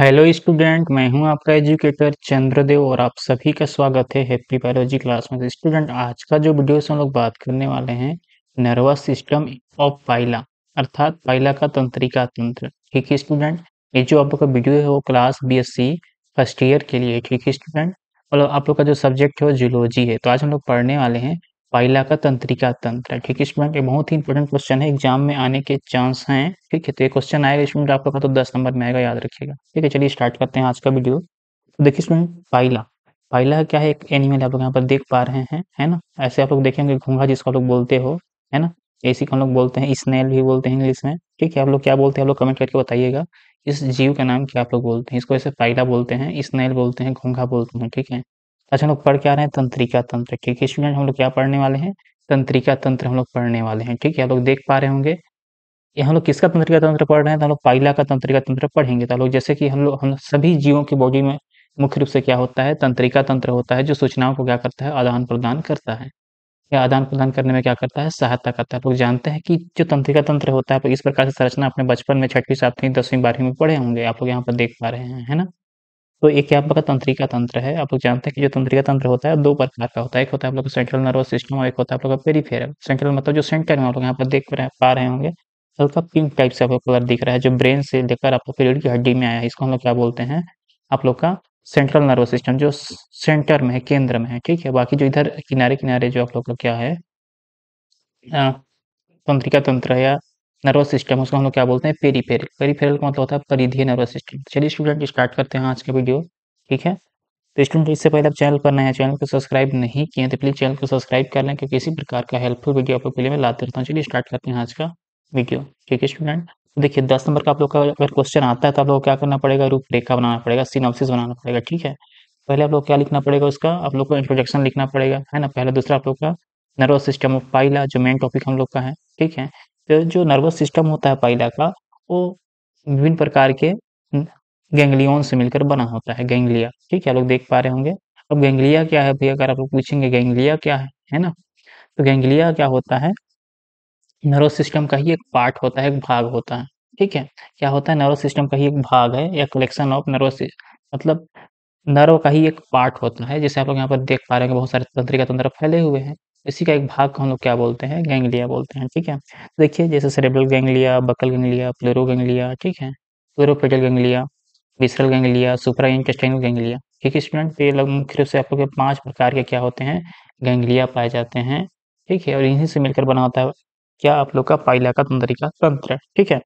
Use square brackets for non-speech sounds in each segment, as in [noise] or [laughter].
hello student मैं हूं आपका एजुकेटर चंद्रदेव और आप सभी का स्वागत है हैप्पी बायोलॉजी क्लास में स्टूडेंट आज का जो वीडियो से हम लोग बात करने वाले हैं नर्वस सिस्टम ऑफ पाइला अर्थात पाइला का तंत्रिका तंत्र ठीक है स्टूडेंट ये जो आप लोग का वीडियो है वो क्लास बीएससी फर्स्ट ईयर के लिए ठीक है स्टूडेंट और आप लोग का जो सब्जेक्ट है वो जूलॉजी है तो आज हम लोग पढ़ने वाले हैं पाइला का तंत्रिका तंत्र ठीक है स्टूडेंट ये बहुत ही इंपॉर्टेंट क्वेश्चन है एग्जाम में आने के चांस हैं ठीक है तो ये क्वेश्चन आएगा स्टूडेंट आपका तो दस नंबर में आएगा याद रखिएगा ठीक है चलिए स्टार्ट करते हैं आज का वीडियो तो देखिए स्टूडेंट पाइला पाइला क्या है एक एनिमल आप लोग यहाँ पर देख पा रहे हैं है ना ऐसे आप लोग देखेंगे घूंगा जिसको आप लोग बोलते हो है ना ऐसी को हम लोग बोलते हैं स्नेल भी बोलते हैं इंग्लिश में ठीक है आप लोग क्या बोलते हैं आप लोग कमेंट करके बताइएगा इस जीव का नाम क्या आप लोग बोलते हैं इसको ऐसे पाइला बोलते हैं स्नेल बोलते हैं घोंघा बोलते हैं ठीक है अच्छा हम लोग पढ़ क्या रहे हैं तंत्रिका तंत्र ठीक है स्टूडेंट हम लोग क्या पढ़ने वाले हैं तंत्रिका तंत्र हम लोग पढ़ने वाले हैं ठीक है आप लोग देख पा रहे होंगे ये हम लोग किसका तंत्रिका तंत्र पढ़ रहे हैं तो हम लोग पाइला का तंत्रिका तंत्र पढ़ेंगे तो हम लोग जैसे कि हम लोग हम सभी जीवों की बॉडी में मुख्य रूप से क्या होता है तंत्रिका तंत्र होता है जो सूचनाओं को क्या करता है आदान प्रदान करता है या आदान प्रदान करने में क्या करता है सहायता करता है लोग जानते हैं कि जो तंत्रिका तंत्र होता है इस प्रकार से संरचना अपने बचपन में छठवीं सातवीं दसवीं बारहवीं में पढ़े होंगे आप लोग यहाँ पर देख पा रहे हैं है ना तो एक आप लोग का तंत्रिका तंत्र है आप लोग जानते हैं कि जो तंत्रिका तंत्र होता है दो प्रकार का होता है एक होता है आप लोग का सेंट्रल नर्वस सिस्टम और एक होता है आप लोग का पेरीफेरल सेंट्रल मतलब जो सेंटर में आप लोग यहाँ पर देख पा रहे होंगे हल्का पिंक टाइप से आपको कलर दिख रहा है जो ब्रेन से लेकर आपको पेरीड की हड्डी में आया है इसको हम लोग क्या बोलते हैं आप लोग का सेंट्रल नर्वस सिस्टम जो सेंटर में है केंद्र में है ठीक है बाकी जो इधर किनारे किनारे जो आप लोग का क्या है तंत्रिका तंत्र या नर्वस सिस्टम उसको हम लोग क्या बोलते हैं पेरीफेरल पेरीफेरल का मतलब होता है परिधीय नर्वस सिस्टम चलिए तो स्टूडेंट तो स्टार्ट करते हैं आज का वीडियो ठीक है तो स्टूडेंट इससे पहले आप चैनल पर नए चैनल को सब्सक्राइब नहीं किए तो प्लीज़ चैनल को सब्सक्राइब कर लें क्योंकि किसी प्रकार का हेल्पफुल वीडियो आप लोग मैं लाते रहता हूँ चलिए स्टार्ट करते हैं आज का वीडियो ठीक है स्टूडेंट तो देखिए दस नंबर का आप लोग का अगर क्वेश्चन आता है तो आप लोग क्या करना पड़ेगा रूपरेखा बनाना पड़ेगा सिनॉप्सिस बनाना पड़ेगा ठीक है पहले आप लोग क्या लिखना पड़ेगा उसका आप लोग को इंट्रोडक्शन लिखना पड़ेगा है ना पहला दूसरा आप लोग का नर्वस सिस्टम ऑफ पाइला जो मेन टॉपिक हम लोग का है ठीक है जो नर्वस सिस्टम होता है पाइला का वो विभिन्न प्रकार के गैंग्लियन से मिलकर बना होता है गैंग्लिया ठीक है लोग देख पा रहे होंगे अब गैंग्लिया क्या है भैया अगर आप लोग पूछेंगे गैंग्लिया क्या है है ना तो गैंग्लिया क्या होता है नर्वस सिस्टम का ही एक पार्ट होता है एक भाग होता है ठीक है क्या होता है नर्वस सिस्टम का ही एक भाग है या कलेक्शन ऑफ नर्वस मतलब नर्व का ही एक पार्ट होता है जैसे आप लोग यहाँ पर देख पा रहे हैं बहुत सारे तंत्रिका तंत्र फैले हुए हैं इसी का एक भाग हम लोग क्या बोलते हैं गैंगलिया बोलते हैं ठीक है देखिए जैसे cerebral ganglia buccal ganglia pleuro ganglia ठीक है pleuropedal ganglia visceral ganglia supra intestinal ganglia ठीक है स्टूडेंट ये लोग मुख्य रूप से आप लोग पाँच प्रकार के क्या होते हैं गैंगलिया पाए जाते हैं ठीक है और इन्हीं से मिलकर बना होता है क्या आप लोग का पाइला का तंत्रिका तंत्र ठीक है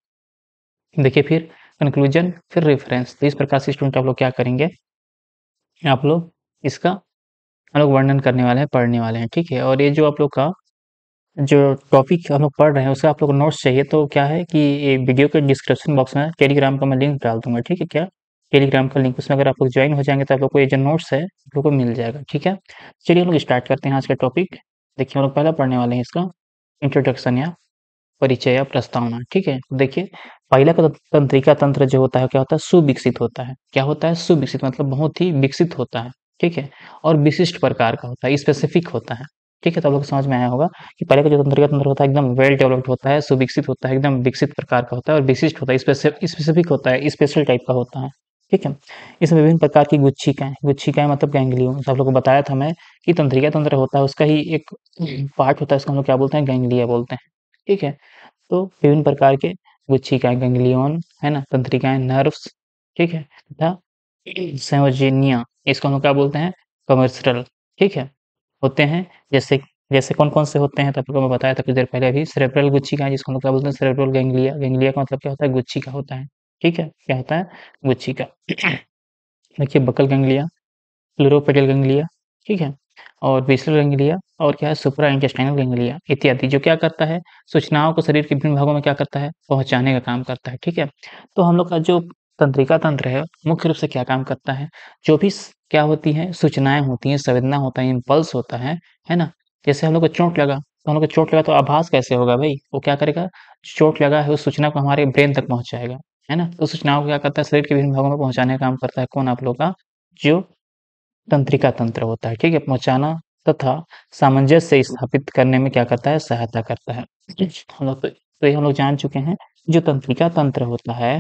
देखिए फिर कंक्लूजन फिर रेफरेंस तो इस प्रकार से स्टूडेंट आप लोग क्या करेंगे आप लोग इसका हम लोग वर्णन करने वाले हैं पढ़ने वाले हैं ठीक है और ये जो आप लोग का जो टॉपिक हम लोग पढ़ रहे हैं उसका आप लोग को नोट्स चाहिए तो क्या है कि ये वीडियो के डिस्क्रिप्शन बॉक्स में टेलीग्राम का मैं लिंक डाल दूंगा ठीक है क्या टेलीग्राम का लिंक उसमें अगर आप लोग ज्वाइन हो जाएंगे तो आप लोग को ये जो नोट्स है आप लोग को मिल जाएगा ठीक है चलिए हम लोग स्टार्ट करते हैं आज का टॉपिक देखिए हम लोग पहला पढ़ने वाले हैं इसका इंट्रोडक्शन या परिचय या प्रस्तावना ठीक है तो देखिए पहला का तंत्रिका तंत्र जो होता है क्या होता है सुविकसित होता है क्या होता है सुविकसित मतलब बहुत ही विकसित होता है ठीक है और विशिष्ट प्रकार का होता है स्पेसिफिक होता है ठीक है तो आप लोग समझ में आया होगा कि पहले का जो तंत्रिका तंत्र होता है एकदम वेल डेवलप्ड होता है सुविकसित होता है एकदम विकसित प्रकार का होता है और विशिष्ट होता है स्पेसिफिक होता है स्पेशल टाइप का होता है ठीक है इसमें विभिन्न प्रकार की गुच्छिकाएं गुच्छिकाएं मतलब गैंगलियों तो आप लोग को बताया था मैं कि तंत्रिका तंत्र होता है उसका ही एक पार्ट होता है उसको हम लोग क्या बोलते हैं गैंगलिया बोलते हैं ठीक है तो विभिन्न प्रकार के गुच्छिकाएं गैंगलियन है ना तंत्रिकाएं नर्व्स ठीक है तथा संयोजनिया इसको हम क्या बोलते हैं कमर्शियल ठीक है होते हैं जैसे जैसे कौन कौन से होते हैं तब तो आपको मैं बताया था कुछ देर पहले अभी सेरेब्रल गुच्छी का जिसको हम क्या बोलते हैं सेरेब्रल गैंग्लिया गैंग्लिया का मतलब क्या होता है गुच्छी का होता है ठीक है क्या होता है गुच्छी का [clears throat] देखिए बकल गंगलिया फ्लोरोपेटल गंगलिया ठीक है और विसल गंगलिया और क्या है सुपरा इंटेस्टाइनल गंगलिया इत्यादि जो क्या करता है सूचनाओं को शरीर के विभिन्न भागों में क्या करता है पहुंचाने का काम करता है ठीक है तो हम लोग का जो तंत्रिका तंत्र है मुख्य रूप से क्या काम करता है जो भी क्या होती है सूचनाएं होती हैं संवेदना होता है इम्पल्स होता है है ना जैसे हम लोग को चोट लगा तो हम लोग को चोट लगा तो आभास कैसे होगा भाई वो क्या करेगा चोट लगा है उस सूचना को हमारे ब्रेन तक पहुंचाएगा है ना तो सूचनाओं को क्या करता है शरीर के विभिन्न भागों में पहुंचाने का काम करता है कौन आप लोग का जो तंत्रिका तंत्र होता है ठीक है पहुंचाना तथा सामंजस्य स्थापित करने में क्या करता है सहायता करता है हम लोग तो, तो ये हम लोग जान चुके हैं जो तंत्रिका तंत्र होता है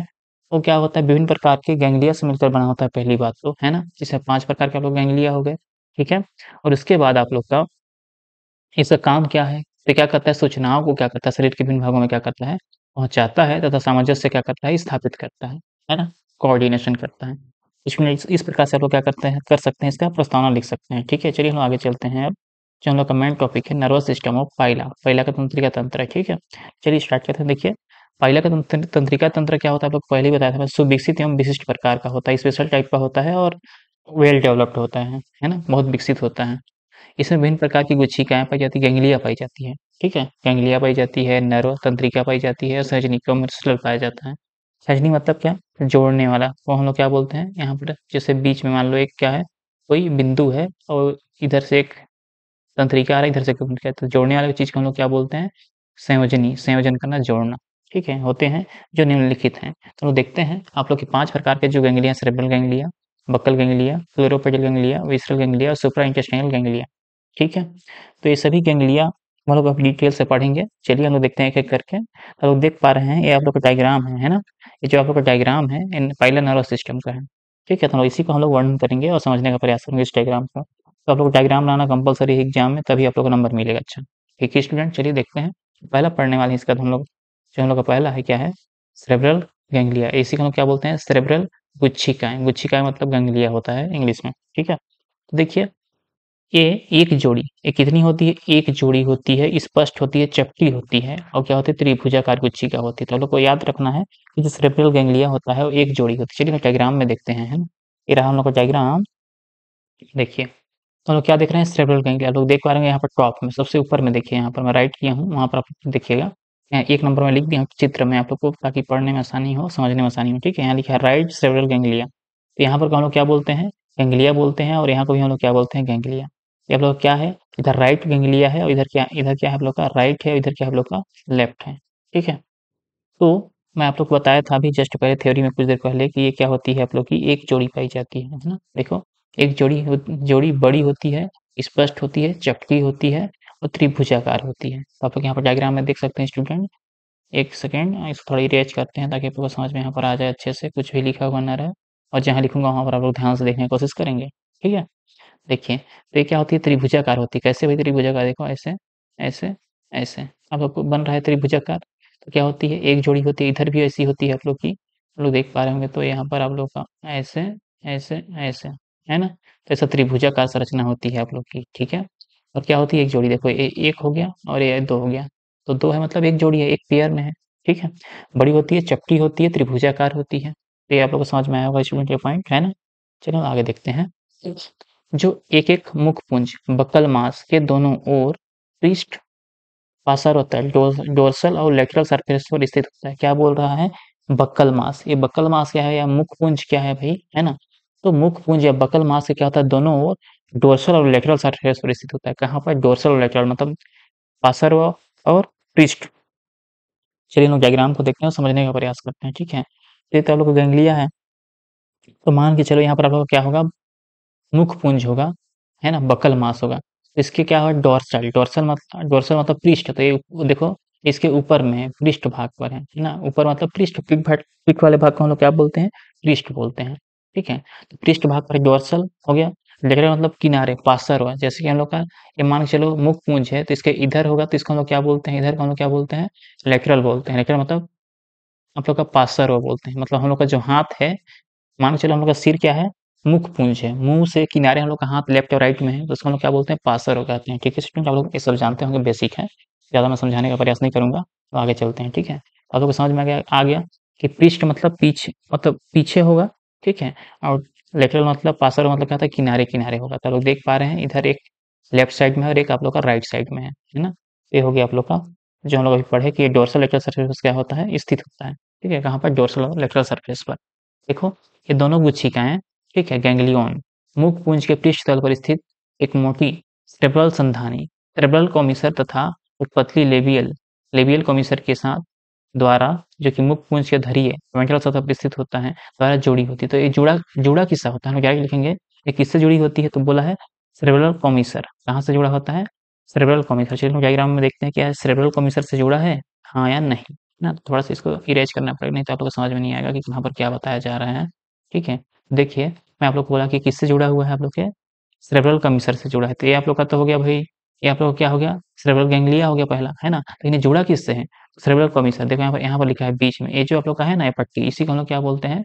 वो तो क्या होता है विभिन्न प्रकार के गैंगलिया से मिलकर बना होता है पहली बात तो है ना जिसमें पांच प्रकार के आप लोग गैंगलिया हो गए ठीक है और उसके बाद आप लोग का इसका काम क्या है तो क्या करता है सूचनाओं को क्या करता है शरीर के विभिन्न भागों में क्या करता है पहुंचाता है तथा सामंजस्य क्या करता है स्थापित करता है है ना कोऑर्डिनेशन करता है इसमें इस प्रकार से आप लोग क्या करते हैं कर सकते हैं इसका प्रस्तावना लिख सकते हैं ठीक है चलिए हम आगे चलते हैं अब जो हम लोग का मेन टॉपिक है nervous system of Pila Pila का तंत्रिका तंत्र है ठीक है चलिए स्टार्ट करते हैं देखिए पहला का तंत्रिका तंत्र क्या होता है आप लोग पहले ही बताया था सुविकसित एवं विशिष्ट प्रकार का होता है स्पेशल टाइप का होता है और वेल डेवलप्ड होता है है ना बहुत विकसित होता है इसमें विभिन्न प्रकार की गुच्छिकाएं पाई जाती है गंगलिया पाई जाती है ठीक है गंगलिया पाई जाती है नर्व तंत्रिका पाई जाती है और को मसल पाया जाता है सहजनी मतलब क्या जोड़ने वाला वो हम लोग क्या बोलते हैं यहाँ पर जैसे बीच में मान लो एक क्या है कोई बिंदु है और इधर से एक तंत्रिका आ रहा है इधर से तो जोड़ने वाले चीज को हम लोग क्या बोलते हैं संयोजनी संयोजन करना जोड़ना ठीक है होते हैं जो निम्नलिखित हैं तो देखते हैं आप लोग के पांच प्रकार के जो गंगलिया सरेबल गैंग्लिया बक्कल गंगलिया फ्लोरोपेडल गंगलिया वेस्ट्रल गंगलिया और सुपरा इंटेस्टाइनल गैंग्लिया ठीक है तो ये सभी गंगलिया हम लोग आप डिटेल से पढ़ेंगे चलिए हम लोग देखते हैं एक एक करके तो आप लोग देख पा रहे हैं ये आप लोग का डायग्राम है है ना ये जो आप लोग का डायग्राम है इन पाइलर नर्वस सिस्टम का है ठीक है तो इसी को हम लोग वर्णन करेंगे और समझने का प्रयास करेंगे इस डायग्राम को तो आप लोग डायग्राम लाना कंपलसरी है एग्जाम में तभी आप लोग को नंबर मिलेगा अच्छा ठीक है स्टूडेंट चलिए देखते हैं पहला पढ़ने वाले इसका तो हम लोग जो हम लोग का पहला है क्या है सेरेब्रल गैंग्लिया इसी का हम क्या बोलते हैं सेरेब्रल गुच्छिकाएं गुच्छिकाएं मतलब गंगलिया होता है इंग्लिश में ठीक है तो देखिए ये एक जोड़ी ये कितनी होती है एक जोड़ी होती है स्पष्ट होती है चपटी होती है और क्या होती है त्रिभुजाकार गुच्छिका होती है तो हम लोग को याद रखना है कि जो सेरेब्रल गैंग्लिया होता है वो एक जोड़ी होती है चलिए डायग्राम में देखते हैं ये रहा हम लोग का डायग्राम देखिए तो हम लोग क्या देख रहे हैं सेरेब्रल गैंग्लिया लोग देख पा रहे हैं यहाँ पर टॉप में सबसे ऊपर में देखिए यहाँ पर मैं राइट किया हूँ वहाँ पर आप देखिएगा एक नंबर में लिख दिया चित्र में आप लोग को ताकि पढ़ने में आसानी हो समझने में आसानी हो ठीक है यहाँ लिखा है राइट सेवरल गेंगलिया तो यहाँ पर हम लोग क्या बोलते हैं गेंगलिया बोलते हैं और यहाँ को भी हम लोग क्या बोलते हैं गेंगलिया तो आप लोग क्या है इधर राइट गेंगलिया है और इधर क्या इधर क्या है आप लोग का राइट है इधर क्या आप लोग का लेफ्ट है ठीक है तो मैं आप लोग को बताया था अभी जस्ट पहले थ्योरी में कुछ देर पहले कि ये क्या होती है आप लोग की एक जोड़ी पाई जाती है ना देखो एक जोड़ी जोड़ी बड़ी होती है स्पष्ट होती है चपटी होती है और तो त्रिभुजाकार होती है तो आप लोग यहाँ पर डायग्राम में देख सकते हैं स्टूडेंट एक सेकेंड इसको थोड़ा इरेज करते हैं ताकि आप समझ में यहाँ पर आ जाए अच्छे से कुछ भी लिखा हुआ ना रहे और जहाँ लिखूंगा वहाँ पर आप लोग ध्यान से देखने की कोशिश करेंगे ठीक है देखिए तो ये क्या होती है त्रिभुजाकार होती है कैसे भाई त्रिभुजाकार देखो ऐसे ऐसे ऐसे अब आपको बन रहा है त्रिभुजाकार तो क्या होती है एक जोड़ी होती है इधर भी ऐसी होती है आप लोग की आप लोग देख पा रहे होंगे तो यहाँ पर आप लोग का ऐसे ऐसे ऐसे है ना तो ऐसा त्रिभुजाकार संरचना होती है आप लोग की ठीक है और क्या होती है एक जोड़ी देखो ये एक हो गया और ये दो हो गया तो दो है मतलब एक जोड़ी है एक पेयर में है ठीक है बड़ी होती है चपटी होती है त्रिभुजाकार होती है तो ये आप लोग को समझ में आया होगा स्टूडेंट ये पॉइंट है ना चलो आगे देखते हैं जो एक एक मुखपुंज बकल मास के दोनों ओर पृष्ठ पासर होता है डोर्सल और लेटरल सरफेस पर स्थित होता है क्या बोल रहा है बकल मास ये बकल मास क्या है या मुखपुंज क्या है भाई है ना तो मुखपुंज या बकल मास क्या होता है दोनों ओर डोर्सल और लेटरल सर्फेस पर स्थित होता है कहाँ पर डोर्सल और लेटरल मतलब पासर्व और पृष्ठ चलिए लोग डायग्राम को देखते हैं और समझने का प्रयास करते हैं ठीक है तो ये तो आप लोग गंगलिया है तो मान के चलो यहाँ पर आप लोग क्या होगा मुख पुंज होगा है ना बकल मास होगा तो इसके क्या होगा डोर्सल डोर्सल मतलब डोर्सल मतलब पृष्ठ तो ये देखो इसके ऊपर में पृष्ठ भाग पर है ना ऊपर मतलब पृष्ठ पिक पिक वाले भाग को हम लोग क्या बोलते हैं पृष्ठ बोलते हैं ठीक है तो पृष्ठ भाग पर डोर्सल हो गया देख रहे हो मतलब किनारे पासर हुआ जैसे कि हम लोग का ये मान के चलो मुख पूंज है तो इसके इधर होगा तो इसको हम लोग क्या बोलते हैं इधर को हम लोग क्या बोलते हैं लेटरल बोलते हैं लेटरल मतलब आप लोग का पासर हुआ बोलते हैं मतलब हम लोग का जो हाथ है मान के चलो हम लोग का सिर क्या है मुख पूंज है मुंह से किनारे हम लोग का हाथ लेफ्ट और राइट में है तो उसको हम लोग क्या बोलते हैं पासर हो कहते हैं ठीक है स्टूडेंट आप लोग ये सब जानते होंगे बेसिक है ज़्यादा मैं समझाने का प्रयास नहीं करूंगा तो आगे चलते हैं ठीक है आप लोग को समझ में आ गया आ गया कि पृष्ठ मतलब पीछे मतलब पीछे होगा ठीक है और लेटरल मतलब पासर मतलब क्या था किनारे किनारे होगा तो लोग देख पा रहे हैं इधर एक लेफ्ट साइड में और एक आप लोग का राइट साइड में है है ना ये हो गया आप लोग का जो हम लोग अभी पढ़े कि डोरसल लेटरल सर्फेस क्या होता है स्थित होता है ठीक है कहाँ पर डोरसल और लेटरल सर्फेस पर देखो ये दोनों है ठीक है गैंगलियोन मुख पूंज के पृष्ठ तल पर स्थित एक मोटी ट्रेबल संधानी ट्रेबल कॉमिसर तथा उपतली लेबियल लेबियल कॉमिसर के साथ द्वारा जो कि मुख्य पुंज के धरी है सतह पर स्थित होता है द्वारा जुड़ी होती है तो ये जुड़ा जुड़ा किस्सा होता है हम क्या लिखेंगे ये किससे जुड़ी होती है तो बोला है सेरेब्रल कॉमिसर कहाँ से जुड़ा होता है सेरेब्रल कॉमिसर चलिए डायग्राम में देखते हैं क्या सेरेब्रल कॉमिसर से जुड़ा है हाँ या नहीं ना तो थोड़ा सा इसको इरेज करना पड़ेगा नहीं तो आप लोग को समझ में नहीं आएगा कि कहाँ पर क्या बताया जा रहा है ठीक है देखिए मैं आप लोग को बोला कि किससे जुड़ा हुआ है आप लोग के सेरेब्रल कमिसर से जुड़ा है तो ये आप लोग का तो हो गया भाई ये आप लोग क्या हो गया सेरेब्रल गैंग्लिया हो गया पहला है ना लेकिन तो जुड़ा किससे है सेरेब्रल कोमिसर देखो यहाँ पर यहाँ पर लिखा है बीच में ये जो आप लोग का है ना ये पट्टी इसी को हम लोग क्या बोलते हैं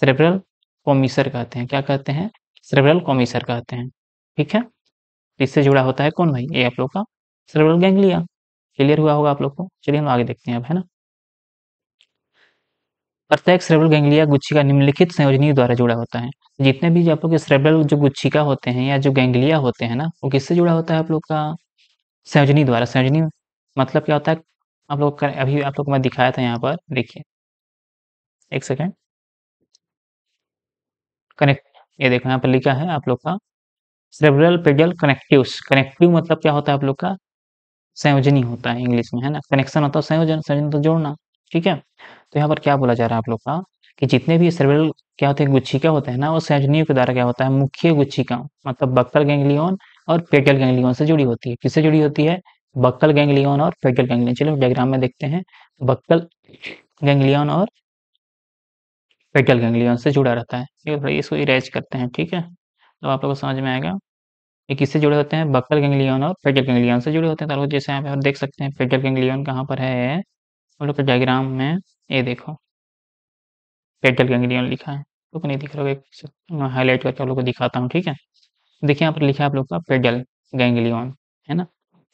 सेरेब्रल कोमिसर कहते हैं क्या कहते हैं सेरेब्रल कोमिसर कहते हैं ठीक है इससे जुड़ा होता है कौन भाई ये आप लोग का सेरेब्रल गैंग्लिया क्लियर हुआ होगा आप लोग को चलिए हम आगे देखते हैं अब है ना प्रत्येक सेरेब्रल गैंग्लिया गुच्छिका निम्नलिखित संयोजनी द्वारा जुड़ा होता है जितने भी आप लोग के सेरेब्रल जो गुच्छिका होते हैं या जो गैंग्लिया होते हैं ना वो किससे जुड़ा होता है आप लोग का संयोजनी द्वारा संयोजनी मतलब क्या होता है आप लोग कर, अभी आप लोग को मैं दिखाया था यहाँ पर देखिए एक सेकेंड कनेक्ट ये देखो यहाँ पर लिखा है आप लोग का सेबरल पेडल कनेक्टिव कनेक्टिव मतलब क्या होता है आप लोग का संयोजनी होता है इंग्लिश में है ना कनेक्शन होता है संयोजन संयोजन तो जोड़ना ठीक है तो यहाँ पर क्या बोला जा रहा है आप लोग का कि जितने भी सेरेब्रल क्या होते हैं गुच्छिका होते हैं ना वो संयोजनियों के द्वारा क्या होता है मुख्य गुच्छिका मतलब बक्तर गैंगलियन और पेटल गैंगलियन से जुड़ी होती है किससे जुड़ी होती है बक्कल गैंगलियन और फेडल गैंगलियन चलिए डायग्राम में देखते हैं बक्कल गैंगलियन और फेडल गैंगलियन से जुड़ा रहता है ठीक है इसको इरेज करते हैं ठीक है तो आप लोगों को समझ में आएगा ये किससे जुड़े होते हैं बक्कल गैंगलियन और फेडल गैंगलियन से जुड़े होते हैं तो जैसे आप देख सकते हैं फेटल गैंगलियन कहाँ पर है हम लोग डायग्राम तो में ये देखो फेडल गैंगलियन लिखा है तो नहीं दिख रहा हाईलाइट करके आप लोग को दिखाता हूँ ठीक है देखिए यहाँ पर लिखा है आप लोग का फेडल गैंगलियन है ना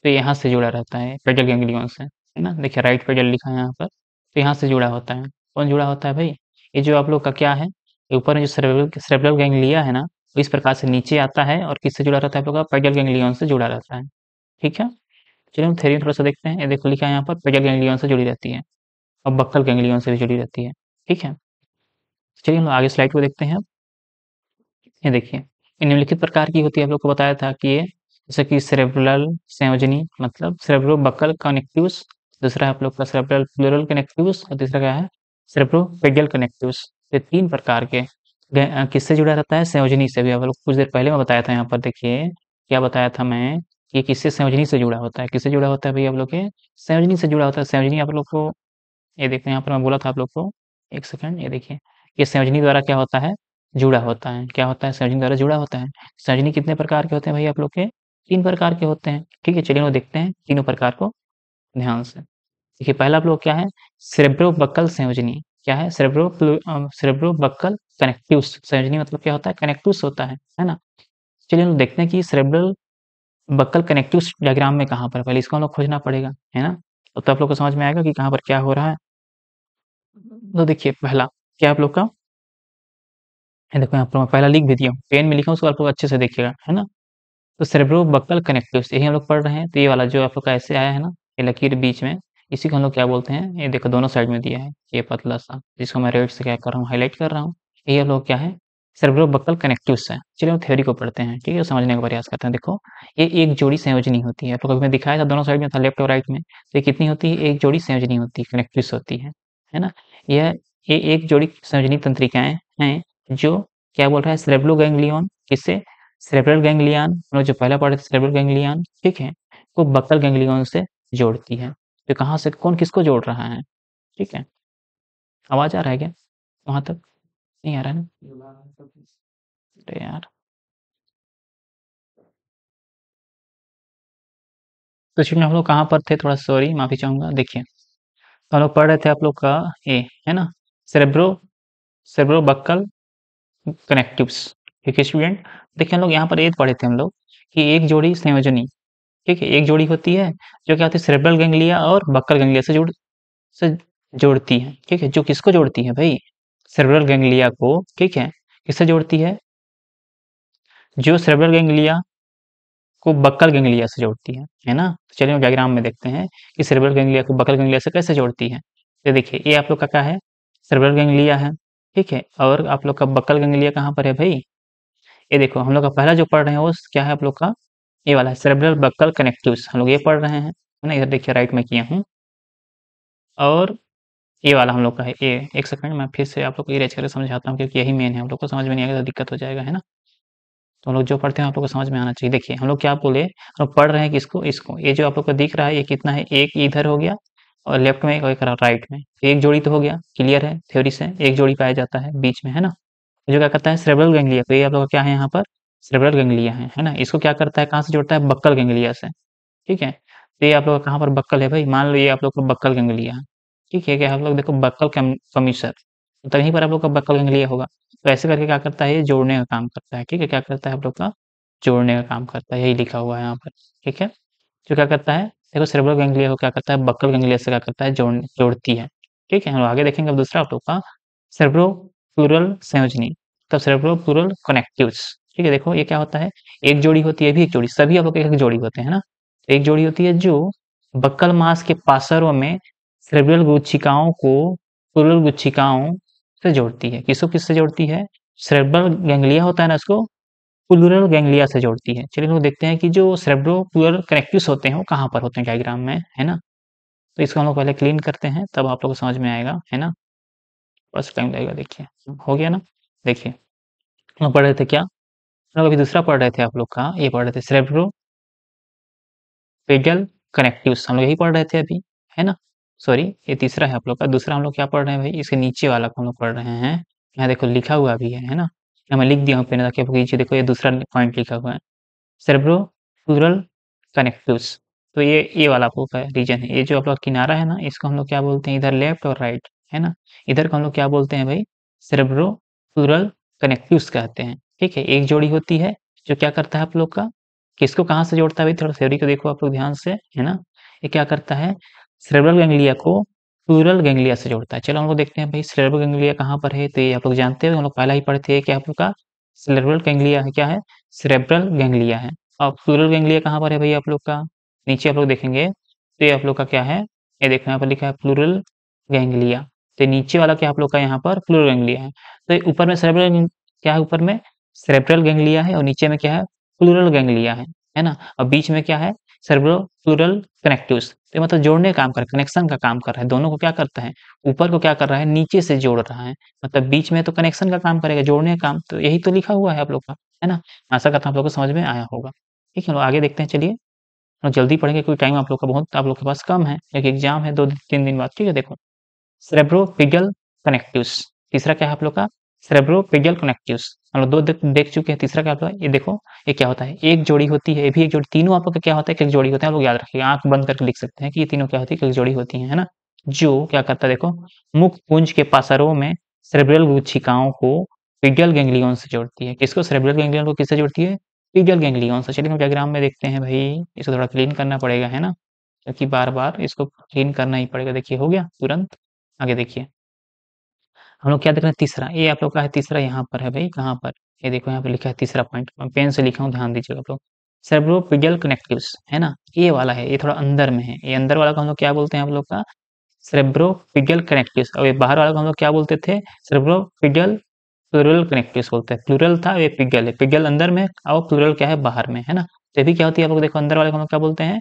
तो यहाँ से जुड़ा रहता है पेडल गैंग्लियन से है ना देखिए राइट पेडल लिखा है यहाँ पर तो यहाँ से जुड़ा होता है कौन जुड़ा होता है भाई ये जो आप लोग का क्या है ऊपर में जो सेरेब्रल गैंग्लिया है ना इस प्रकार से नीचे आता है और किससे जुड़ा रहता है आप लोग पेडल गैंग्लियन से जुड़ा रहता है ठीक है चलिए हम थेरी थोड़ा सा देखते हैं ये देखो लिखा है यहाँ पर पेडल गैंग्लियन से जुड़ी रहती है और बक्कल गैंग्लियन से भी जुड़ी रहती है ठीक है तो चलिए हम आगे स्लाइड को देखते हैं ये देखिए निम्नलिखित प्रकार की होती है आप लोग को बताया था कि ये जैसे कि सेरेब्रल संयोजनी मतलब सेरेब्रो बकल कनेक्टिव्स दूसरा आप लोग का सेरेब्रल फ्लोरल कनेक्टिव्स और तीसरा क्या है सेरेब्रो पेडियल कनेक्टिव्स ये तीन प्रकार के किससे जुड़ा रहता है संयोजनी से भी आप लोग कुछ देर पहले मैं बताया था यहाँ पर देखिए क्या बताया था मैं ये किससे संयोजनी से जुड़ा होता है किससे जुड़ा होता है भाई आप लोग के संयोजनी से जुड़ा होता है संयोजनी आप लोग को ये देखते हैं यहाँ पर मैं बोला था आप लोग को एक सेकंड ये देखिए ये संयोजनी द्वारा क्या होता है जुड़ा होता है क्या होता है संयोजनी द्वारा जुड़ा होता है संयोजनी कितने प्रकार के होते हैं भाई आप लोग के तीन प्रकार के होते हैं ठीक है चलिए वो देखते हैं तीनों प्रकार को ध्यान से देखिए पहला ब्लॉक क्या है सेरेब्रो बक्कल संयोजनी क्या है सेरेब्रो बक्कल कनेक्टिव संयोजनी मतलब क्या होता है कनेक्टिव होता है है ना चलिए हम देखते हैं कि सेरेब्रल बक्कल कनेक्टिव डायग्राम में कहाँ पर पहले इसको हम लोग खोजना पड़ेगा है ना तो, तो आप लोग को समझ में आएगा कि कहाँ पर क्या हो रहा है तो देखिए पहला क्या आप लोग का देखो यहाँ पर मैं पहला लिख भी दिया हूँ पेन में लिखा उसको आप लोग अच्छे से देखिएगा है ना तो सेरेब्रो बक्कल कनेक्टिव यही हम लोग पढ़ रहे हैं तो ये वाला जो आप लोग का ऐसे आया है ना ये लकीर बीच में इसी को हम लोग क्या बोलते हैं ये देखो दोनों साइड में दिया है ये पतला सा जिसको मैं रेड से क्या कर रहा हूँ हाईलाइट कर रहा हूँ तो ये हम लोग क्या है सेरेब्रो बक्कल कनेक्टिव है चलिए हम थ्योरी को पढ़ते हैं ठीक है समझने का प्रयास करते हैं देखो ये एक जोड़ी संयोजनी होती है आप मैं दिखाया था दोनों साइड में था लेफ्ट और राइट में तो ये कितनी होती है एक जोड़ी संयोजनी होती है कनेक्टिव होती है है ना यह ये एक जोड़ी संयोजनी तंत्रिकाएं हैं जो क्या बोल रहा है सेरेब्रो गैंगलियन किससे सेरेब्रल गैंग्लियन हम जो पहला पार्ट है सेरेब्रल गैंग्लियन ठीक है को बक्कल गैंग्लियन से जोड़ती है तो कहाँ से कौन किसको जोड़ रहा है ठीक है आवाज आ रहा है क्या वहां तक नहीं आ रहा है ना यार तो शिफ्ट में हम लोग कहाँ पर थे थोड़ा सॉरी माफी चाहूंगा देखिए तो हम लोग पढ़ रहे थे आप लोग का ए है ना सेरेब्रो सेरेब्रो बक्कल कनेक्टिव्स ठीक है स्टूडेंट देखिए हम लोग यहाँ पर एक पढ़े थे हम लोग कि एक जोड़ी संयोजनी ठीक है एक जोड़ी होती है जो क्या होती है सेरेब्रल गंगलिया और बक्कल गंगलिया से जुड़ से जोड़ती है ठीक है जो किसको जोड़ती है भाई सेरेब्रल गंगलिया को ठीक है किससे जोड़ती है जो सेरेब्रल गंगलिया को बक्कल गंगलिया से जोड़ती है है ना तो चलिए डायग्राम में देखते हैं कि सेरेब्रल गंगलिया को बक्कल गंगलिया से कैसे जोड़ती है ये देखिए ये आप लोग का क्या है सेरेब्रल गंगलिया है ठीक है और आप लोग का बक्कल गंगलिया कहाँ पर है भाई ये देखो हम लोग का पहला जो पढ़ रहे हैं वो क्या है आप लोग का ये वाला है सेरेब्रल बक्कल कनेक्टिव्स हम लोग ये पढ़ रहे हैं ना इधर देखिए राइट में किया हूँ और ये वाला हम लोग का है ये एक सेकंड मैं फिर से आप लोग को इरेज करके समझाता हूँ क्योंकि यही मेन है हम लोग को समझ में नहीं आएगा तो दिक्कत हो जाएगा है ना तो हम लोग जो पढ़ते हैं आप लोग को समझ में आना चाहिए देखिए हम लोग क्या बोले हम लोग पढ़ रहे हैं किसको इसको ये जो आप लोग को दिख रहा है ये कितना है एक इधर हो गया और लेफ्ट में एक राइट में एक जोड़ी तो हो गया क्लियर है थ्योरी से एक जोड़ी पाया जाता है बीच में है ना जो क्या करता है सेरेब्रल गेंगलिया तो ये आप लोग क्या है यहाँ पर सेरेब्रल गेंगलिया है है ना इसको क्या करता है कहाँ से जोड़ता है बक्कल गेंगलिया से ठीक है तो ये आप लोग कहाँ पर बक्कल है भाई मान लो ये आप लोग बक्कल गेंगलिया ठीक है क्या आप लोग देखो बक्कल कमीसर तो तभी पर आप लोग का बक्कल गेंगलिया होगा तो ऐसे करके क्या करता है ये जोड़ने का काम करता है ठीक है क्या करता है आप लोग का जोड़ने का काम करता है यही लिखा हुआ है यहाँ पर ठीक है जो तो क्या करता है देखो सेरेब्रल गेंगलिया को क्या करता है बक्कल गेंगलिया से क्या करता है जोड़ जोड़ती है ठीक है हम आगे देखेंगे अब दूसरा आप लोग का सेरेब्रो प्लूरल संयोजनी तब सेरेब्रो प्लूरल, प्लूरल ठीक है देखो ये क्या होता है एक जोड़ी होती है भी एक जोड़ी सभी आप लोग एक जोड़ी होते हैं ना एक जोड़ी होती है जो बक्कल मास के पासरों में सेरेब्रल गुच्छिकाओं को प्लूरल गुच्छिकाओं से जोड़ती है किसको किससे जोड़ती है सेरेब्रल गैंग्लिया होता है ना उसको प्लूरल गैंग्लिया से जोड़ती है चलिए लोग देखते हैं कि जो सेरेब्रो प्लूरल कनेक्टिव होते हैं वो कहाँ पर होते हैं डायग्राम में है ना तो इसको हम लोग पहले क्लीन करते हैं तब आप लोग को समझ में आएगा है ना बस टाइम लगेगा देखिए हो गया ना देखिए हम पढ़ रहे थे क्या हम लोग अभी दूसरा पढ़ रहे थे आप लोग का ये पढ़ रहे थे सेरेब्रो पेडल कनेक्टिव्स हम लोग यही पढ़ रहे थे अभी है ना सॉरी ये तीसरा है आप लोग का दूसरा हम लोग क्या पढ़ रहे हैं भाई इसके नीचे वाला हम लोग पढ़ रहे हैं यहाँ देखो लिखा हुआ भी है है ना यहाँ मैं लिख दिया हूँ पेन आपको नीचे देखो ये दूसरा पॉइंट लिखा हुआ है सेरेब्रो प्लूरल कनेक्टिव्स तो ये ये वाला आप लोग का रीजन है ये जो आप लोग किनारा है ना इसको हम लोग क्या बोलते हैं इधर लेफ्ट और राइट है ना इधर का हम लोग क्या बोलते हैं भाई सेरेब्रो फ्यूरल कनेक्टिव्स कहते हैं ठीक है एक जोड़ी होती है जो क्या करता है आप लोग का किसको कहाँ से जोड़ता है भाई थोड़ा थ्योरी को देखो आप लोग ध्यान से है ना ये क्या करता है सरेब्रल गैंग्लिया को फ्यूरल गैंग्लिया से जोड़ता है चलो हम लोग देखते हैं भाई सेरेब्रल गंगलिया कहाँ पर है तो ये आप लोग जानते हैं हम लोग पहला ही पढ़ते हैं कि आप लोग का सेरेब्रल गैंग्लिया है क्या है सरेब्रल गैंग्लिया है और फ्यूरल गंगलिया कहाँ पर है भाई आप लोग का नीचे आप लोग देखेंगे तो ये आप लोग का क्या है ये देखो यहाँ पर लिखा है फ्लूरल गैंगलिया तो नीचे वाला क्या आप लोग का यहाँ पर फ्लोर गैंगलिया है तो ऊपर में सेरेब्रल क्या है ऊपर में सेरेब्रल गैंगलिया है और नीचे में क्या है फ्लोरल गैंगलिया है है ना और बीच में क्या है सर्वो फ्लोरल कनेक्टिव्स तो मतलब जोड़ने का काम कर कनेक्शन का काम कर रहा है दोनों को क्या करता है ऊपर को क्या कर रहा है नीचे से जोड़ रहा है मतलब बीच में तो कनेक्शन का काम करेगा जोड़ने का काम तो यही तो लिखा हुआ है आप लोग का है ना आशा करता हूँ आप लोग को समझ में आया होगा ठीक है आगे देखते हैं चलिए जल्दी पढ़ेंगे क्योंकि टाइम आप लोग का बहुत आप लोग के पास कम है एक एग्जाम है दो तीन दिन बाद ठीक है देखो तीसरा क्या है आप लोग का सेरेब्रोपिगल कनेक्टिव हम लोग दो देख, देख चुके हैं तीसरा क्या आप लोग ये देखो ये क्या होता है एक जोड़ी होती है ये भी एक जोड़ी तीनों आप लोग का क्या होता है एक जोड़ी होता है आप लोग याद रखिए आंख बंद करके लिख सकते हैं कि ये तीनों क्या होती है एक जोड़ी होती है, ना जो क्या करता है देखो मुख पुंज के पासरों में सेरेब्रल गुच्छिकाओं को पिगल गैंग्लियन से जोड़ती है किसको सेरेब्रल गैंग्लियन को किससे जोड़ती है पिगल गैंग्लियन से चलिए हम डायग्राम में देखते हैं भाई इसको थोड़ा क्लीन करना पड़ेगा है ना क्योंकि बार बार इसको क्लीन करना ही पड़ेगा देखिए हो गया तुरंत आगे देखिए हम लोग क्या देख रहे हैं तीसरा ये आप लोग का है तीसरा यहाँ पर है भाई कहाँ पर ये देखो यहाँ पर लिखा है तीसरा पॉइंट मैं पेन से लिखा हूँ ध्यान दीजिएगा आप लोग सेरेब्रोपिडियल कनेक्टिव्स है ना ये वाला है ये थोड़ा अंदर में है ये अंदर वाला का हम लोग क्या बोलते हैं आप लोग का सेरेब्रोपिडियल कनेक्टिव्स और ये बाहर वाला का हम लोग क्या बोलते थे सेरेब्रोपिडियल प्लूरल कनेक्टिव्स बोलते हैं प्लूरल था ये पिगल है पिगल अंदर में और प्लूरल क्या है बाहर में है ना तो भी क्या होती है आप लोग देखो अंदर वाले का हम लोग क्या बोलते हैं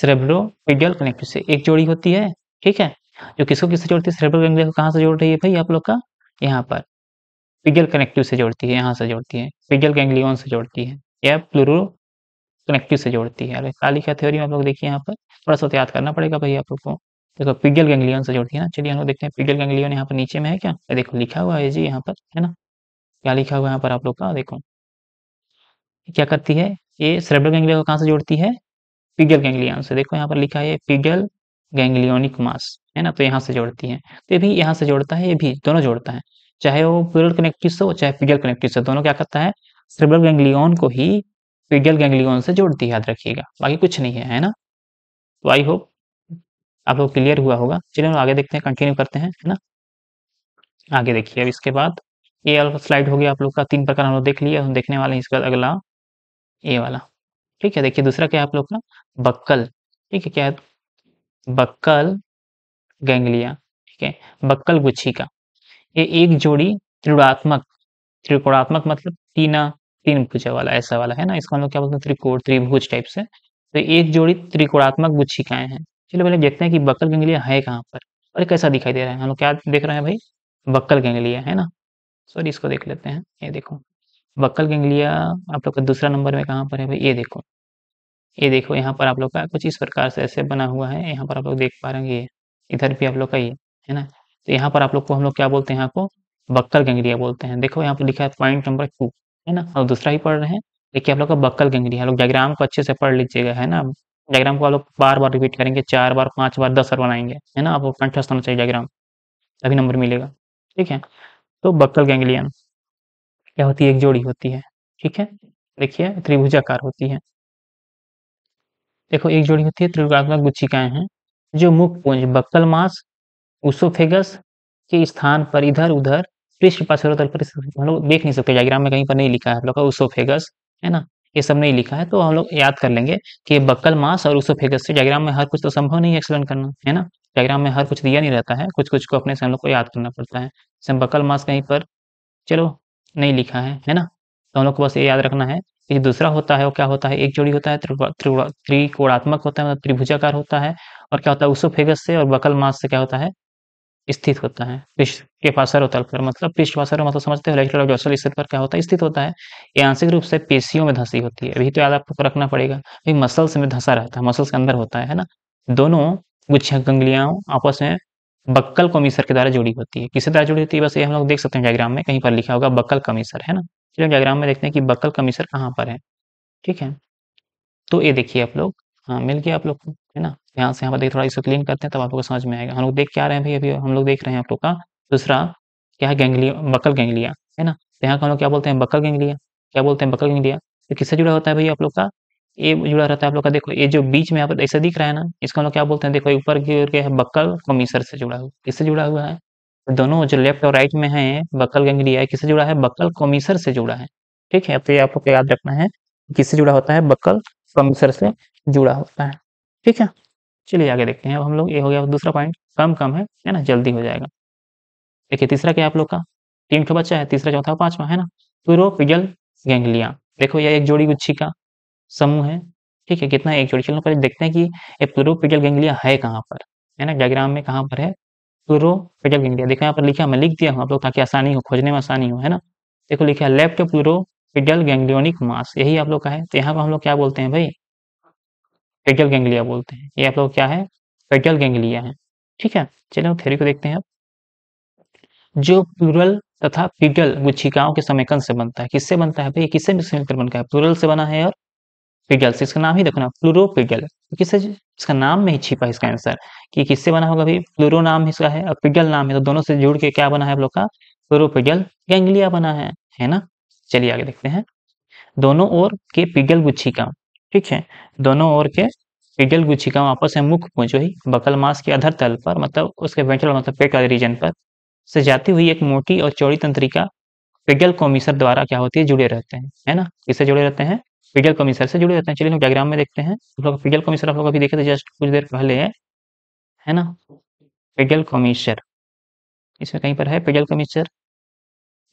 सेरेब्रोपिडियल कनेक्टिव्स एक जोड़ी होती है ठीक है जो किसको किससे जोड़ती है सेरेब्रल गैंग्लिया को कहाँ से जोड़ रही है भाई आप लोग का यहाँ पर पिगल कनेक्टिव से जोड़ती है यहाँ से जोड़ती है पिगल गैंग्लियन से जोड़ती है या प्लूरो कनेक्टिव से जोड़ती है अरे काली क्या थ्योरी आप लोग देखिए यहाँ पर थोड़ा सा तो याद करना पड़ेगा भाई आप लोग को देखो पिगल गैंग्लियन से जोड़ती है ना चलिए हम लोग देखते हैं पिगल गैंग्लियन यहाँ पर नीचे में है क्या देखो लिखा हुआ है जी यहाँ पर है ना क्या लिखा हुआ है यहाँ पर आप लोग का देखो क्या करती है ये सेरेब्रल गैंग्लिया को कहाँ से जोड़ती है पिगल गैंग्लियन से देखो यहाँ पर लिखा है पिगल गैंग्लियोनिक मास है ना तो यहाँ से जोड़ती है तो ये भी यहाँ से जोड़ता है ये भी दोनों जोड़ता है चाहे वो प्यूरल से हो चाहे फिगल कनेक्टिव से दोनों क्या करता है सेरेब्रल गैंग्लियन को ही फिगल गैंग्लियन से जोड़ती है याद रखिएगा बाकी कुछ नहीं है है ना तो आई होप आप लोग क्लियर हुआ होगा चलिए हम आगे देखते हैं कंटिन्यू करते हैं है ना आगे देखिए अब इसके बाद ये वाला स्लाइड हो गया आप लोग का तीन प्रकार हम लोग देख लिया हम देखने वाले हैं इसके बाद अगला ए वाला ठीक है देखिए दूसरा क्या है आप लोग का बक्कल ठीक है क्या है बक्कल गैंगलिया ठीक है बक्कल गुच्छी का ये एक जोड़ी त्रिकोणात्मक त्रिकोणात्मक मतलब तीना तीन भुजा वाला ऐसा वाला है ना इसको हम लोग क्या बोलते हैं त्रिकोण त्रिभुज टाइप से तो एक जोड़ी त्रिकोणात्मक गुच्छिकाएं हैं चलो पहले देखते हैं कि बक्कल गैंगलिया है कहाँ पर और कैसा दिखाई दे रहा है हम लोग क्या देख रहे हैं भाई बक्कल गैंगलिया है ना सॉरी इसको देख लेते हैं ये देखो बक्कल गैंगलिया आप लोग का दूसरा नंबर में कहाँ पर है भाई ये देखो ये देखो यहाँ पर आप लोग का कुछ इस प्रकार से ऐसे बना हुआ है यहाँ पर आप लोग देख पा रहे हैं ये इधर भी आप लोग का ये है ना तो यहाँ पर आप लोग को हम लोग क्या बोलते हैं यहाँ को बक्कल गंगरिया बोलते हैं देखो यहाँ पर लिखा है पॉइंट नंबर टू है ना और दूसरा ही पढ़ रहे हैं देखिए आप लोग का बक्कल गंगरिया लोग डायग्राम को अच्छे से पढ़ लीजिएगा है ना डायग्राम को आप लोग बार बार रिपीट करेंगे चार बार पांच बार दस बार बनाएंगे है ना आपको कंठस्थ होना चाहिए डायग्राम तभी नंबर मिलेगा ठीक है तो बक्कल गैंग्लियन क्या होती है एक जोड़ी होती है ठीक है देखिए त्रिभुजाकार होती है देखो एक जोड़ी होती है त्रिभुजात्मक गुच्छिकाएं हैं जो मुख पुंज बक्कल मास उसोफेगस के स्थान पर इधर उधर पृष्ठ पार्श्व तल पर हम लोग देख नहीं सकते डायग्राम में कहीं पर नहीं लिखा है हम लोग का उसोफेगस है ना ये सब नहीं लिखा है तो हम लोग याद कर लेंगे कि बक्कल मास और उसोफेगस से डायग्राम में हर कुछ तो संभव नहीं है एक्सप्लेन करना है ना डायग्राम में हर कुछ दिया नहीं रहता है कुछ कुछ को अपने से हम लोग को याद करना पड़ता है जैसे बक्कल मास कहीं पर चलो नहीं लिखा है है ना तो हम लोग को बस ये याद रखना है कि दूसरा होता है वो क्या होता है एक जोड़ी होता है त्रिकोणात्मक होता है मतलब त्रिभुजाकार होता है और क्या होता है फेगस से और बकल मास से क्या होता है स्थित होता है पृष्ठ के पासर है मतलब, मतलब पृष्ठ पासर मतलब समझते हो लेटरल डोर्सल स्थित पर क्या होता है स्थित होता है ये आंशिक रूप से पेशियों में धंसी होती है अभी तो याद आपको रखना पड़ेगा अभी मसल्स में धंसा रहता है मसल्स के अंदर होता है ना दोनों गुच्छा गंगलियाओं आपस में बक्कल कमीसर के द्वारा जुड़ी होती है किसी द्वारा जुड़ी होती है बस ये हम लोग देख सकते हैं डायग्राम में कहीं पर लिखा होगा बक्कल कमीसर है ना चलिए डायग्राम में देखते हैं कि बक्कल कमीसर कहाँ पर है ठीक है तो ये देखिए आप लोग हाँ मिल गया आप लोग को है ना यहाँ से यहाँ पर देख थोड़ा इसको क्लीन करते हैं तब आप लोग को समझ में आएगा हम लोग देख क्या रहे हैं भाई अभी हम लोग देख रहे हैं आप लोग का दूसरा क्या है गेंगलिया बकल गेंगलिया है ना तो यहाँ का हम लोग क्या बोलते हैं बकल गेंगलिया क्या बोलते हैं बकल गेंगलिया तो किससे जुड़ा होता है भाई आप लोग का ये जुड़ा रहता है आप लोग का देखो ये जो बीच में यहाँ पर ऐसा दिख रहा है ना इसको हम लोग क्या बोलते हैं देखो ऊपर की ओर है बकल कमीसर से जुड़ा हुआ किससे जुड़ा हुआ है तो दोनों जो लेफ्ट और राइट में है बकल गंगलिया किससे जुड़ा है बकल कमीसर से जुड़ा है ठीक है तो ये आप लोग को याद रखना है किससे जुड़ा होता है बकल कमीसर से जुड़ा होता है ठीक है चलिए आगे देखते हैं अब हम लोग ये हो गया दूसरा पॉइंट कम कम है है ना जल्दी हो जाएगा देखिए तीसरा क्या आप लोग का तीन ठो बच्चा है तीसरा चौथा पांचवा है ना प्यूरोपिजल गैंगलिया देखो यह एक जोड़ी गुच्छी का समूह है ठीक है कितना एक जोड़ी चलो पहले देखते हैं कि ये प्यूरोपिजल गैंगलिया है कहाँ पर है ना डायग्राम में कहाँ पर है पिजल गेंगलिया देखो यहाँ पर लिखा मैं लिख दिया हूँ आप लोग ताकि आसानी हो खोजने में आसानी हो है ना देखो लिखा लेफ्ट पिजल गैंग्लियोनिक मास यही आप लोग का है तो यहाँ पर हम लोग क्या बोलते हैं भाई पेटल गेंगलिया बोलते हैं ये आप लोग क्या है पेटल गेंगलिया है ठीक है चलो थेरी को देखते हैं जो प्यूरल तथा पीटल गुच्छिकाओं के समेकन से बनता है किससे बनता है भाई किससे मिलकर बनता है प्लूरल से बना है और पीटल से इसका नाम ही देखो ना प्लूरोपीटल किससे इसका नाम में ही छिपा है इसका आंसर कि किससे बना होगा भाई प्लूरो नाम इसका है और पीटल नाम है तो दोनों से जुड़ के क्या बना है आप लोग का प्लूरोपीटल गैंगलिया बना है है ना चलिए आगे देखते हैं दोनों ओर के पिगल गुच्छिका ठीक है दोनों ओर के पीडल गुच्छिका आपस में मुख में जो है बकल मास के अधर तल पर मतलब उसके वेंट्रल मतलब पेट वाले रीजन पर से जाती हुई एक मोटी और चौड़ी तंत्रिका पिडियल कोमिसर द्वारा क्या होती है जुड़े रहते हैं है ना किससे जुड़े रहते हैं पिडियल कोमिसर से जुड़े रहते हैं चलिए डायग्राम में देखते हैं आप लोग पिडियल कोमिसर आप लोग अभी देखे थे जस्ट कुछ देर पहले है है ना पिडियल कोमिसर इसमें कहीं पर है पिडियल कोमिसर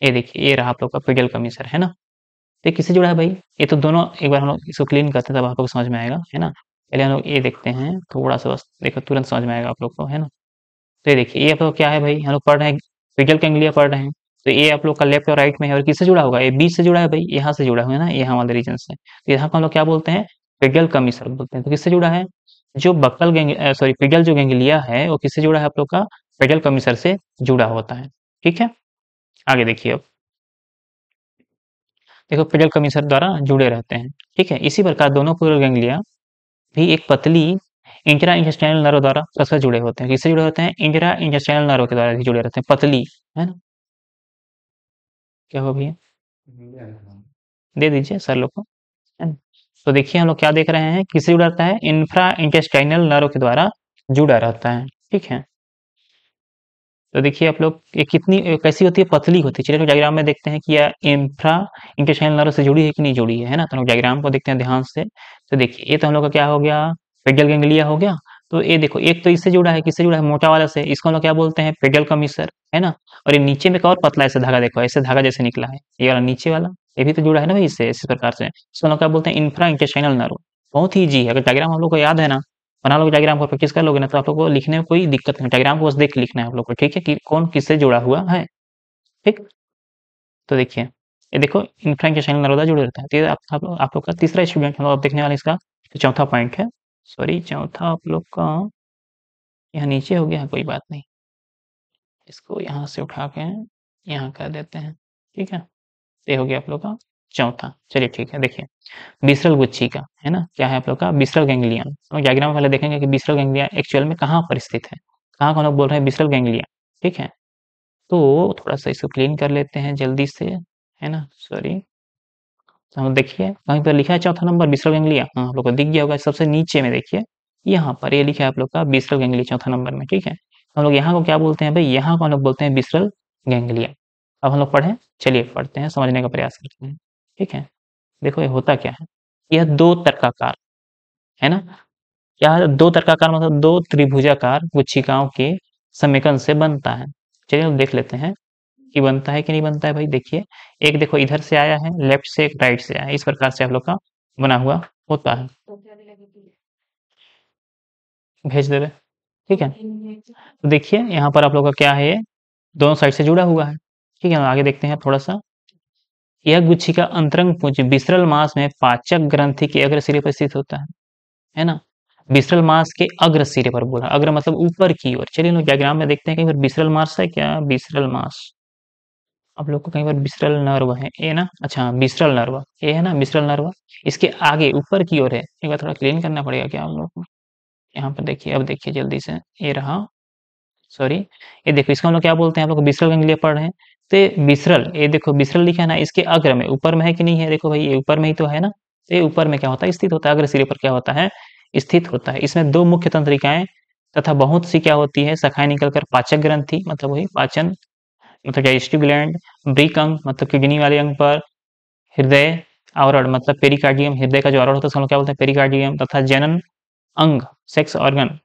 ये देखिए ये रहा आप लोग का पिडियल कोमिसर है ना तो किससे जुड़ा है भाई ये तो दोनों एक बार हम लोग इसको क्लीन करते हैं तब आप लोग समझ में आएगा है ना पहले हम लोग ये देखते हैं थोड़ा सा बस देखो तुरंत समझ में आएगा आप लोग को है ना तो ये देखिए ये आप लोग क्या है भाई हम लोग पढ़ रहे हैं फिजल कैंगलिया पढ़ रहे हैं तो ये आप लोग का लेफ्ट और राइट में है और किससे जुड़ा होगा ये बीच से जुड़ा है भाई यहाँ से जुड़ा हुआ है ना यहाँ वाले रीजन से तो यहाँ को हम लोग क्या बोलते हैं फिगल कमीसर बोलते हैं तो किससे जुड़ा है जो बकल गेंग सॉरी फिगल जो गेंगलिया है वो किससे जुड़ा है आप लोग का फिगल कमीसर से जुड़ा होता है ठीक है आगे देखिए अब देखो पेडल कमीसर द्वारा जुड़े रहते हैं ठीक है इसी प्रकार दोनों पूर्व गैंग्लिया भी एक पतली इंजरा इंजेस्टाइनल नर्व द्वारा कसकर जुड़े होते हैं किससे जुड़े होते हैं इंजरा इंजेस्टाइनल नर्व के द्वारा जुड़े रहते हैं पतली है ना क्या हो भैया दे दीजिए सर लोग को है ना तो देखिए हम लोग क्या देख रहे हैं किससे जुड़ा रहता है इंफ्रा इंटेस्टाइनल नर्व के द्वारा जुड़ा रहता है ठीक है तो देखिए आप लोग ये कितनी कैसी होती है पतली होती है चलिए डायग्राम में देखते हैं कि यह इंफ्रा इंटरशनल नर्व से जुड़ी है कि नहीं जुड़ी है ना तो हम लोग डायग्राम को देखते हैं ध्यान से तो देखिए ये तो हम लोग का क्या हो गया पेडल गेंगलिया हो गया तो ये देखो एक तो इससे जुड़ा है किससे जुड़ा है मोटा वाला से इसको हम लोग क्या बोलते हैं पेडल कमिसर है ना और ये नीचे में एक और पतला ऐसे धागा देखो ऐसे धागा जैसे निकला है ये वाला नीचे वाला ये भी तो जुड़ा है ना भाई इससे इस प्रकार से इसको हम लोग क्या बोलते हैं इंफ्रा इंटरशनल नर्व बहुत ही जी अगर डायग्राम हम लोग को याद है ना बना लोगे डायग्राम को प्रैक्टिस कर लोगे ना तो आप लोग को लिखने में कोई दिक्कत नहीं डायग्राम को बस देख लिखना है आप लोग को ठीक है कि कौन किससे जुड़ा हुआ है ठीक तो देखिए ये देखो इन्फ्रेंकेशन नरोदा जुड़े रहता है तो आप, आप, आप लोग का तीसरा स्टूडेंट हम लोग आप देखने वाले इसका तो चौथा पॉइंट है सॉरी चौथा आप लोग का यहाँ नीचे हो गया कोई बात नहीं इसको यहाँ से उठा के यहाँ कर देते हैं ठीक है ये हो गया आप लोग का चौथा चलिए ठीक है देखिए बिसरल गुच्छी का है ना क्या है आप लोग का बिसरल गैंग्लियन डायग्राम पहले देखेंगे कि बिसरल गैंग्लियन एक्चुअल में कहाँ पर स्थित है कहाँ का लोग बोल रहे हैं बिसरल गैंग्लियन ठीक है तो थोड़ा सा इसको क्लीन कर लेते हैं जल्दी से है ना सॉरी तो हम देखिए कहीं पर लिखा है चौथा नंबर बिसरल गैंग्लिया हाँ आप लोग को दिख गया होगा सबसे नीचे में देखिए यहाँ पर ये लिखा है आप लोग का बिसरल गैंग्लिया चौथा नंबर में ठीक है हम लोग यहाँ को क्या बोलते हैं भाई यहाँ को हम लोग बोलते हैं बिसरल गैंग्लिया अब हम लोग पढ़े चलिए पढ़ते हैं समझने का प्रयास करते हैं ठीक है देखो ये होता क्या है यह दो तर्काकार है ना यह दो तर्काकार मतलब दो त्रिभुजाकार गुच्छिकाओं के समेकन से बनता है चलिए हम देख लेते हैं कि बनता है कि नहीं बनता है भाई देखिए एक देखो इधर से आया है लेफ्ट से एक राइट से आया है इस प्रकार से आप लोग का बना हुआ होता है भेज दे रहे ठीक है तो देखिए यहाँ पर आप लोग का क्या है ये दोनों साइड से जुड़ा हुआ है ठीक है आगे देखते हैं थोड़ा सा यह गुच्छी का अंतरंग पुंज विसरल मास में पाचक ग्रंथि के अग्र सिरे पर स्थित होता है है ना विसरल मास के अग्र सिरे पर बोला अग्र मतलब ऊपर की ओर चलिए लोग डायग्राम में देखते हैं कहीं पर विसरल मास है क्या विसरल मास आप लोग को कहीं पर विसरल नर्व है ये ना अच्छा विसरल नर्व ये है ना विसरल नर्व इसके आगे ऊपर की ओर है एक बार थोड़ा क्लीन करना पड़ेगा क्या आप लोग को यहाँ पर देखिए अब देखिए जल्दी से ये रहा सॉरी ये देखो इसका हम लोग क्या बोलते हैं आप लोग विसरल गंगलिया पढ़ रहे हैं ते बिसरल ये देखो बिसरल लिखा है ना इसके अग्र में ऊपर में है कि नहीं है देखो भाई ये ऊपर में ही तो है ना तो ये ऊपर में क्या होता है स्थित होता है अग्र सिरे पर क्या होता है स्थित होता है इसमें दो मुख्य तंत्रिकाएं तथा बहुत सी क्या होती है शाखाएं निकलकर पाचक ग्रंथि मतलब वही पाचन मतलब डाइजेस्टिव ग्लैंड ब्रिक अंग मतलब किडनी वाले अंग पर हृदय आवरण मतलब पेरिकार्डियम हृदय का जो आवरण होता है क्या बोलते हैं पेरिकार्डियम तथा जनन अंग सेक्स ऑर्गन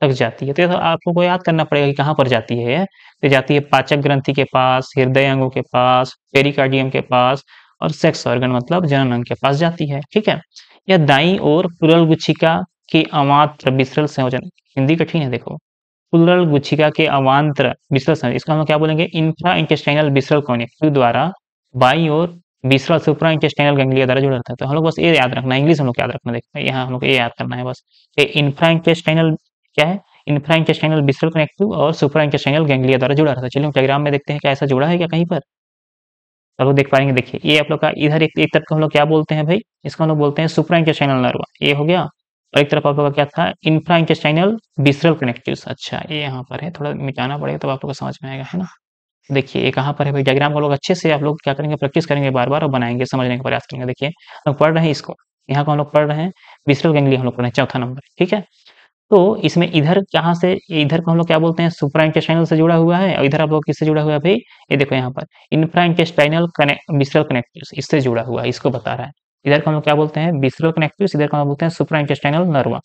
तक जाती है तो, तो आपको को याद करना पड़ेगा कि कहाँ पर जाती है तो जाती है पाचक ग्रंथि के पास हृदय अंगों के पास पेरिकार्डियम के पास और सेक्स ऑर्गन मतलब जनन अंग के पास जाती है ठीक है या दाई और पुरल गुच्छिका के अमात्र विसरल संयोजन हिंदी कठिन है देखो पुरल गुच्छिका के अवान्तर विसरल संयोजन इसका हम क्या बोलेंगे इंफ्रा इंटेस्टाइनल विसरल कॉन्यक्टिव द्वारा बाई और विसरल सुप्रा इंटेस्टाइनल गंगलिया द्वारा जुड़ा रहता है तो हम लोग बस ये याद रखना इंग्लिश हम लोग याद रखना देखना यहाँ हम लोग ये याद करना है बस इंफ्रा इंटेस्टाइनल क्या है इन्फ्रा इंटेस्टाइनल बिस्ल कनेक्टिव और सुपरा इंटेस्टाइनल गैंग्लिया द्वारा जुड़ा रहता है चलिए डायग्राम में देखते हैं क्या ऐसा जुड़ा है क्या कहीं पर आप लोग देख पाएंगे देखिए ये आप लोग का इधर एक एक तरफ का हम लोग क्या बोलते हैं भाई इसको हम लोग बोलते हैं सुपरा इंटेस्टाइनल नर्वा ये हो गया और एक तरफ आप लोग का क्या था इंफ्रा इंटेस्टाइनल बिसरल कनेक्टिव अच्छा ये यहाँ पर है थोड़ा मिटाना पड़ेगा तब तो आप लोग को समझ में आएगा है ना देखिए ये कहाँ पर है भाई डायग्राम को लोग अच्छे से आप लोग क्या करेंगे प्रैक्टिस करेंगे बार बार और बनाएंगे समझने का प्रयास करेंगे देखिए हम लोग पढ़ रहे हैं इसको यहाँ को हम लोग पढ़ रहे हैं बिसरल गैंगली हम लोग पढ़ रहे हैं चौथा नंबर ठीक है तो इसमें इधर कहाँ से इधर को हम लोग क्या बोलते हैं सुप्रा इंटेस्टाइनल से जुड़ा हुआ है और इधर आप लोग किससे जुड़ा हुआ है भाई ये देखो यहाँ पर इन्फ्रा इंटेस्टाइनल बिस्ट्रल कनेक्टिव इससे जुड़ा हुआ है इसको बता रहा है इधर को हम लोग क्या बोलते हैं बिस्ट्रल कनेक्टिव इधर को हम बोलते हैं सुप्रा इंटेस्टाइनल नर्वा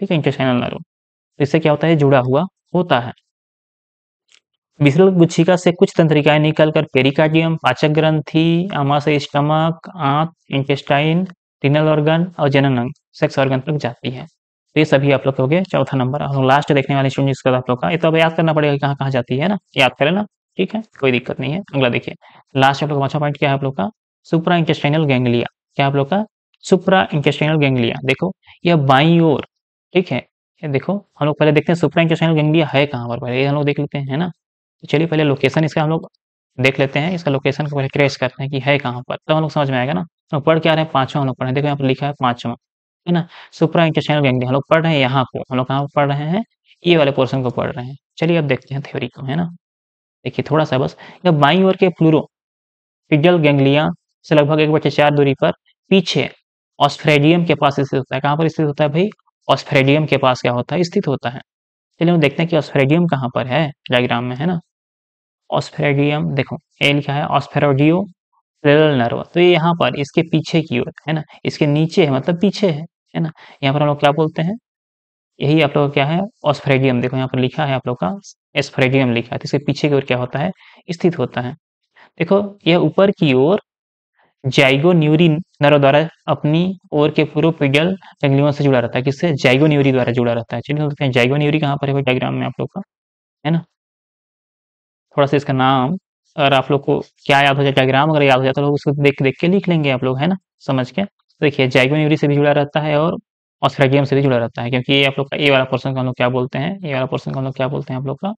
ठीक है इंटेस्टाइनल नर्वा तो इससे क्या होता है जुड़ा हुआ होता है विसरल गुच्छिका से कुछ तंत्रिकाएं निकलकर पेरिकार्डियम पाचक ग्रंथि आमाशय स्टमक आंत इंटेस्टाइन रिनल ऑर्गन और जनन अंग सेक्स ऑर्गन तक जाती है तो ये सभी आप लोग के हो गए चौथा नंबर हम लास्ट देखने वाले स्टूडेंट जिसका आप लोग का ये तो अब याद करना पड़ेगा कहाँ कहाँ जाती है ना याद करें ना ठीक है कोई दिक्कत नहीं है अगला देखिए लास्ट आप लोग अच्छा पॉइंट क्या है आप लोग का सुप्रा इंटेस्टाइनल गैंगलिया क्या आप लोग का सुप्रा इंटेस्टाइनल गैंगलिया देखो यह बाई ओर ठीक है ये देखो हम लोग पहले देखते हैं सुप्रा इंटेस्टाइनल गैंगलिया है कहाँ पर पहले ये हम लोग देख लेते हैं ना तो चलिए पहले लोकेशन इसका हम लोग देख लेते हैं इसका लोकेशन को पहले क्रेस करते हैं कि है कहाँ पर तब तो हम लोग समझ में आएगा ना तो पढ़ क्या रहे हैं पांचवा हम लोग पढ़ रहे हैं देखो यहाँ पर लिखा है पांचवा है ना सुप्रा इंटरसेल व्यंग्य हम लोग पढ़ रहे हैं यहाँ को हम लोग कहाँ पढ़ रहे हैं ये वाले पोर्सन को पढ़ रहे हैं चलिए अब देखते हैं थ्योरी को है ना देखिए थोड़ा सा बस जब बाई ओर के फ्लूरो पिजल गैंग्लिया से लगभग एक बच्चे चार दूरी पर पीछे ऑस्फ्रेडियम के पास स्थित होता है कहाँ पर स्थित होता है भाई ऑस्फ्रेडियम के पास क्या होता है स्थित होता है चलिए हम देखते हैं कि ऑस्फ्रेडियम कहाँ पर है डायग्राम में है ना ऑस्फ्रेडियम देखो ए क्या है ऑस्फेरोडियो नर्व तो ये यहाँ पर इसके पीछे की ओर है ना इसके नीचे है मतलब पीछे है है ना यहाँ पर हम लोग क्या बोलते हैं यही आप लोग क्या है ऑस्फ्रेडियम देखो यहाँ पर लिखा है आप लोग का एस्फ्रेडियम लिखा है तो इसके पीछे की ओर क्या होता है स्थित होता है देखो यह ऊपर की ओर जाइगो न्यूरी नरों द्वारा अपनी ओर के पूर्वपिडल गंगलियों से जुड़ा रहता है किससे जाइगो न्यूरी द्वारा जुड़ा रहता है चलिए देखते हैं जाइगो न्यूरी कहाँ पर है डायग्राम में आप लोग का है ना थोड़ा सा इसका नाम अगर आप लोग को क्या याद हो जाए डायग्राम अगर याद हो जाए तो लोग उसको देख देख के लिख लेंगे आप लोग है ना समझ के देखिए जैगवन यूरी से भी जुड़ा रहता है और ऑस्फ्रेगियम से भी जुड़ा रहता है क्योंकि ये आप लोग का ए वाला पोर्सन का हम लोग क्या बोलते हैं ए वाला पोर्सन का हम लोग क्या बोलते हैं आप लोग का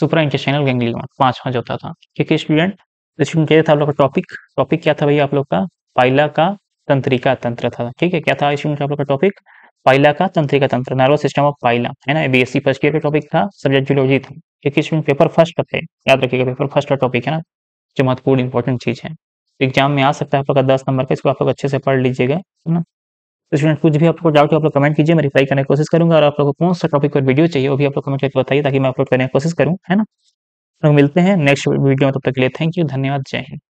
सुपरा इंटेस्टाइनल पाँच पाँच होता था ठीक है स्टूडेंट स्टूडेंट था आप लोग का टॉपिक टॉपिक क्या था भैया आप लोग का पाइला का तंत्रिका तंत्र था ठीक है क्या था स्टूडेंट आप लोग का टॉपिक पाइला का तंत्रिका तंत्र नर्वस सिस्टम ऑफ पाइला है ना बीएससी फर्स्ट ईयर का टॉपिक था सब्जेक्ट जूलॉजी था क्योंकि स्टूडेंट पेपर फर्स्ट थे याद रखिएगा पेपर फर्स्ट का टॉपिक है ना जो महत्वपूर्ण इंपॉर्टेंट चीज है एग्जाम में आ सकता है आप लोग का दस नंबर का इसको आप लोग अच्छे से पढ़ लीजिएगा है ना तो स्टूडेंट कुछ भी आपको डाउट हो आप लोग कमेंट कीजिए मैं रिप्लाई करने की कोशिश करूंगा और आप लोगों को कौन सा टॉपिक पर वीडियो चाहिए वो भी आप लोग कमेंट करके बताइए ताकि मैं अपलोड करने की कोशिश करूँ है ना लोग तो मिलते हैं नेक्स्ट वीडियो में तब तक के लिए थैंक यू धन्यवाद जय हिंद